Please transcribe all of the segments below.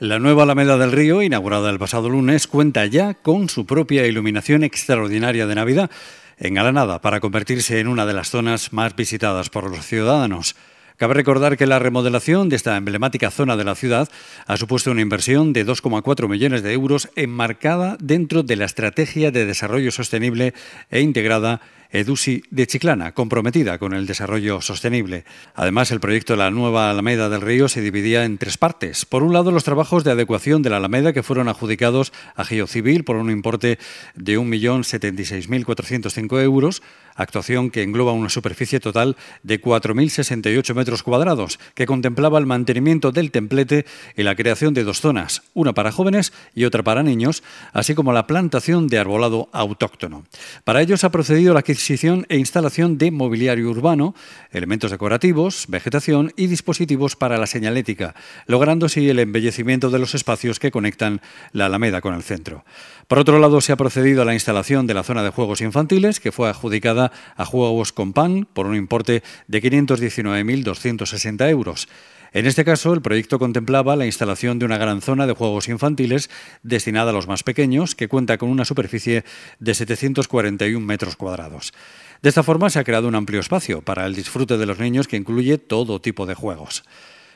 La nueva Alameda del Río, inaugurada el pasado lunes, cuenta ya con su propia iluminación extraordinaria de Navidad en engalanada para convertirse en una de las zonas más visitadas por los ciudadanos. Cabe recordar que la remodelación de esta emblemática zona de la ciudad ha supuesto una inversión de 2,4 millones de euros enmarcada dentro de la Estrategia de Desarrollo Sostenible e integrada EDUSI de Chiclana, comprometida con el desarrollo sostenible. Además, el proyecto de la nueva Alameda del Río se dividía en tres partes. Por un lado, los trabajos de adecuación de la Alameda que fueron adjudicados a Geocivil por un importe de 1.076.405 euros, actuación que engloba una superficie total de 4.068 metros cuadrados, que contemplaba el mantenimiento del templete y la creación de dos zonas, una para jóvenes y otra para niños, así como la plantación de arbolado autóctono. Para ello se ha procedido la adquisición e instalación de mobiliario urbano, elementos decorativos, vegetación y dispositivos para la señalética, logrando así el embellecimiento de los espacios que conectan la Alameda con el centro. Por otro lado, se ha procedido a la instalación de la zona de juegos infantiles, que fue adjudicada a Juegos Compan por un importe de 519.260 euros. En este caso, el proyecto contemplaba la instalación de una gran zona de juegos infantiles destinada a los más pequeños, que cuenta con una superficie de 741 metros cuadrados. De esta forma se ha creado un amplio espacio para el disfrute de los niños que incluye todo tipo de juegos.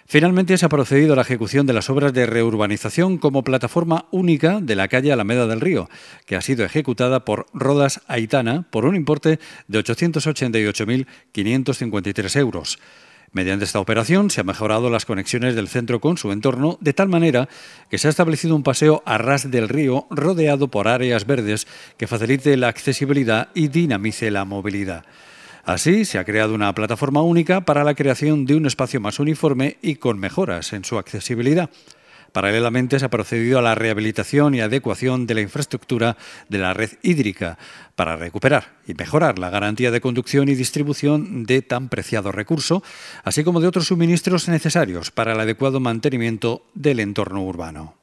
Finalmente se ha procedido a la ejecución de las obras de reurbanización como plataforma única de la calle Alameda del Río, que ha sido ejecutada por Rodas Aitana por un importe de 888.553 euros. Mediante esta operación se han mejorado las conexiones del centro con su entorno de tal manera que se ha establecido un paseo a ras del río rodeado por áreas verdes que facilite la accesibilidad y dinamice la movilidad. Así, se ha creado una plataforma única para la creación de un espacio más uniforme y con mejoras en su accesibilidad. Paralelamente, se ha procedido a la rehabilitación y adecuación de la infraestructura de la red hídrica para recuperar y mejorar la garantía de conducción y distribución de tan preciado recurso, así como de otros suministros necesarios para el adecuado mantenimiento del entorno urbano.